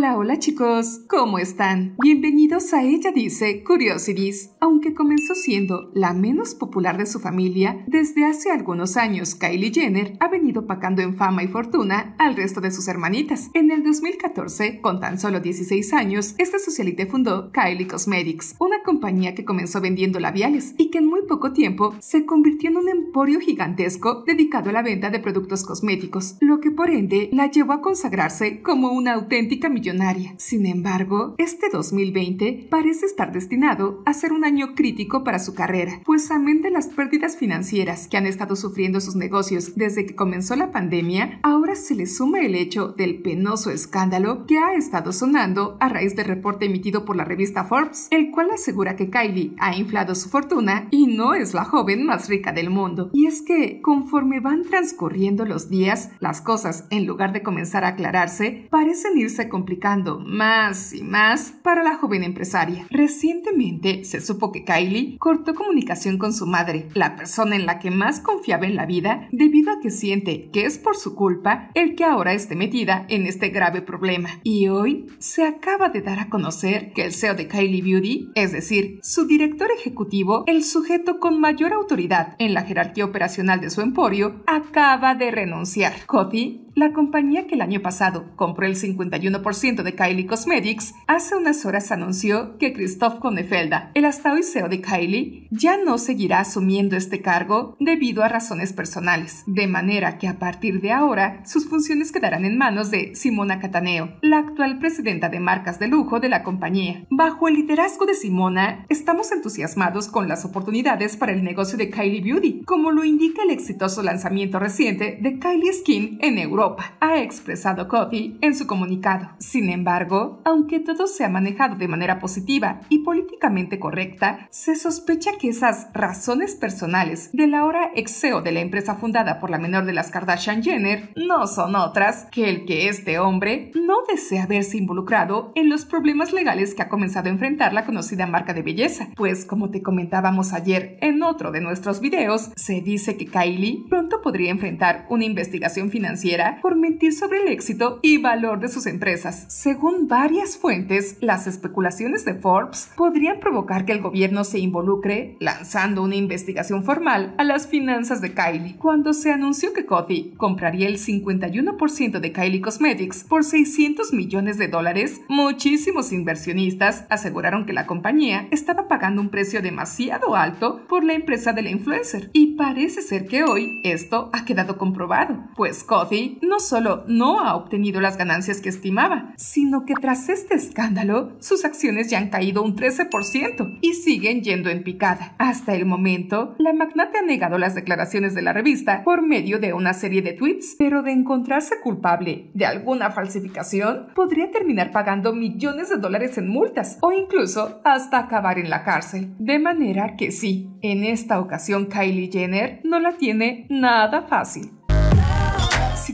Hola, hola chicos, ¿cómo están? Bienvenidos a Ella Dice Curiosities. Aunque comenzó siendo la menos popular de su familia, desde hace algunos años Kylie Jenner ha venido pagando en fama y fortuna al resto de sus hermanitas. En el 2014, con tan solo 16 años, esta socialite fundó Kylie Cosmetics, una compañía que comenzó vendiendo labiales y que en muy poco tiempo se convirtió en un emporio gigantesco dedicado a la venta de productos cosméticos, lo que por ende la llevó a consagrarse como una auténtica millonaria sin embargo, este 2020 parece estar destinado a ser un año crítico para su carrera, pues amén de las pérdidas financieras que han estado sufriendo sus negocios desde que comenzó la pandemia, ahora se le suma el hecho del penoso escándalo que ha estado sonando a raíz del reporte emitido por la revista Forbes, el cual asegura que Kylie ha inflado su fortuna y no es la joven más rica del mundo. Y es que, conforme van transcurriendo los días, las cosas, en lugar de comenzar a aclararse, parecen irse complicando más y más para la joven empresaria. Recientemente se supo que Kylie cortó comunicación con su madre, la persona en la que más confiaba en la vida, debido a que siente que es por su culpa el que ahora esté metida en este grave problema. Y hoy se acaba de dar a conocer que el CEO de Kylie Beauty, es decir, su director ejecutivo, el sujeto con mayor autoridad en la jerarquía operacional de su emporio, acaba de renunciar. Cody la compañía que el año pasado compró el 51% de Kylie Cosmetics, hace unas horas anunció que Christoph Konefelda, el hasta hoy CEO de Kylie, ya no seguirá asumiendo este cargo debido a razones personales, de manera que a partir de ahora sus funciones quedarán en manos de Simona Cataneo, la actual presidenta de marcas de lujo de la compañía. Bajo el liderazgo de Simona, estamos entusiasmados con las oportunidades para el negocio de Kylie Beauty, como lo indica el exitoso lanzamiento reciente de Kylie Skin en Europa ha expresado Cody en su comunicado. Sin embargo, aunque todo se ha manejado de manera positiva y políticamente correcta, se sospecha que esas razones personales del ahora hora CEO de la empresa fundada por la menor de las Kardashian Jenner no son otras que el que este hombre no desea verse involucrado en los problemas legales que ha comenzado a enfrentar la conocida marca de belleza, pues como te comentábamos ayer en otro de nuestros videos, se dice que Kylie pronto podría enfrentar una investigación financiera por mentir sobre el éxito y valor de sus empresas. Según varias fuentes, las especulaciones de Forbes podrían provocar que el gobierno se involucre lanzando una investigación formal a las finanzas de Kylie. Cuando se anunció que Coty compraría el 51% de Kylie Cosmetics por 600 millones de dólares, muchísimos inversionistas aseguraron que la compañía estaba pagando un precio demasiado alto por la empresa de la influencer y parece ser que hoy esto ha quedado comprobado, pues Coty no solo no ha obtenido las ganancias que estimaba, sino que tras este escándalo sus acciones ya han caído un 13% y siguen yendo en picada. Hasta el momento, la magnate ha negado las declaraciones de la revista por medio de una serie de tweets, pero de encontrarse culpable de alguna falsificación, podría terminar pagando millones de dólares en multas o incluso hasta acabar en la cárcel. De manera que sí, en esta ocasión Kylie Jenner no la tiene nada fácil